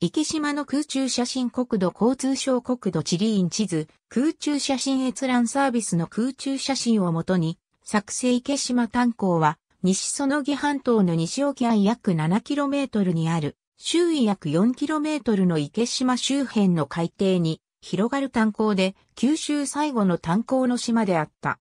池島の空中写真国土交通省国土地理院地図、空中写真閲覧サービスの空中写真をもとに、作成池島炭鉱は、西園木半島の西沖合約 7km にある、周囲約 4km の池島周辺の海底に、広がる炭鉱で、九州最後の炭鉱の島であった。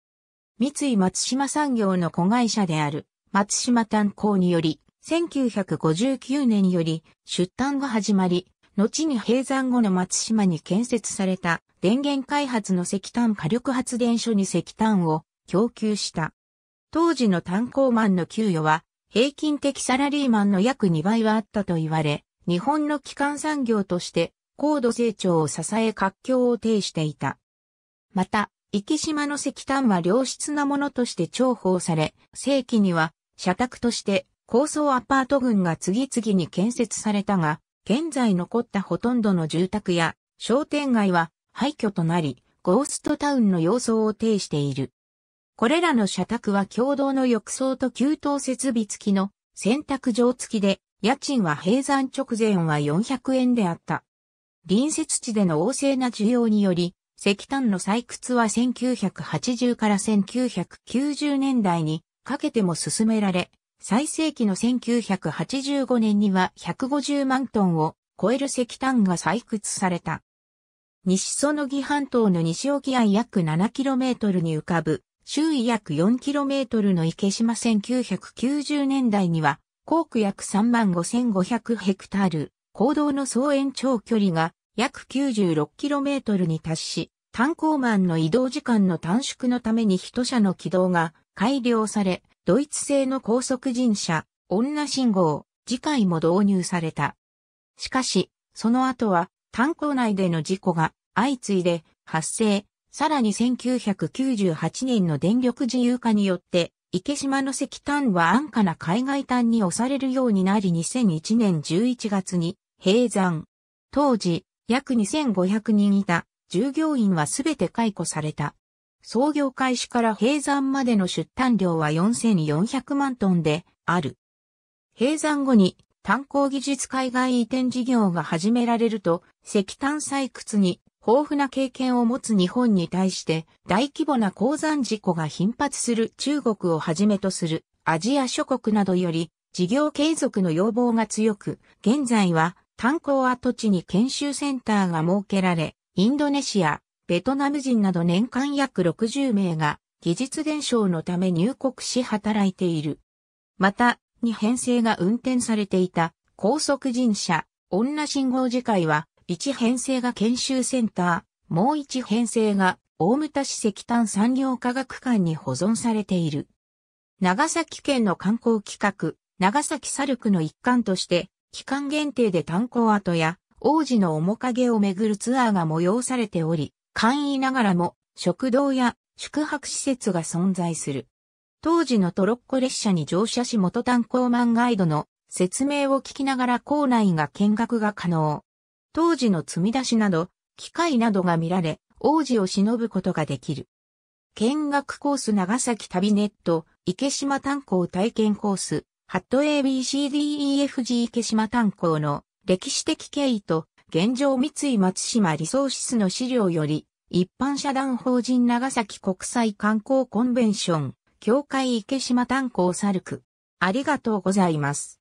三井松島産業の子会社である、松島炭鉱により、1959年より出端が始まり、後に閉山後の松島に建設された電源開発の石炭火力発電所に石炭を供給した。当時の炭鉱マンの給与は平均的サラリーマンの約2倍はあったと言われ、日本の基幹産業として高度成長を支え活況を呈していた。また、池島の石炭は良質なものとして重宝され、正規には社宅として高層アパート群が次々に建設されたが、現在残ったほとんどの住宅や商店街は廃墟となり、ゴーストタウンの様相を呈している。これらの社宅は共同の浴槽と給湯設備付きの洗濯場付きで、家賃は閉山直前は400円であった。隣接地での旺盛な需要により、石炭の採掘は1980から1990年代にかけても進められ、最盛期の1985年には150万トンを超える石炭が採掘された。西園木半島の西沖合約 7km に浮かぶ、周囲約 4km の池島1990年代には、航区約35,500ヘクタール、行道の総延長距離が約 96km に達し、炭鉱マンの移動時間の短縮のために一社の軌道が改良され、ドイツ製の高速人車、女信号、次回も導入された。しかし、その後は、炭鉱内での事故が相次いで発生、さらに1998年の電力自由化によって、池島の石炭は安価な海外炭に押されるようになり2001年11月に閉山。当時、約2500人いた従業員はすべて解雇された。創業開始から閉山までの出炭量は4400万トンである。閉山後に炭鉱技術海外移転事業が始められると、石炭採掘に豊富な経験を持つ日本に対して大規模な鉱山事故が頻発する中国をはじめとするアジア諸国などより事業継続の要望が強く、現在は炭鉱跡地に研修センターが設けられ、インドネシア、ベトナム人など年間約60名が技術伝承のため入国し働いている。また、に編成が運転されていた高速人車、女信号次会は、1編成が研修センター、もう1編成が大牟田市石炭産業科学館に保存されている。長崎県の観光企画、長崎サルクの一環として、期間限定で炭鉱跡や王子の面影をめぐるツアーが催されており、簡易ながらも食堂や宿泊施設が存在する。当時のトロッコ列車に乗車し元炭鉱マンガイドの説明を聞きながら校内が見学が可能。当時の積み出しなど、機械などが見られ、王子を忍ぶことができる。見学コース長崎旅ネット、池島炭鉱体験コース、ハット ABCDEFG 池島炭鉱の歴史的経緯と、現状三井松島リソーシスの資料より、一般社団法人長崎国際観光コンベンション、協会池島炭鉱サルク。ありがとうございます。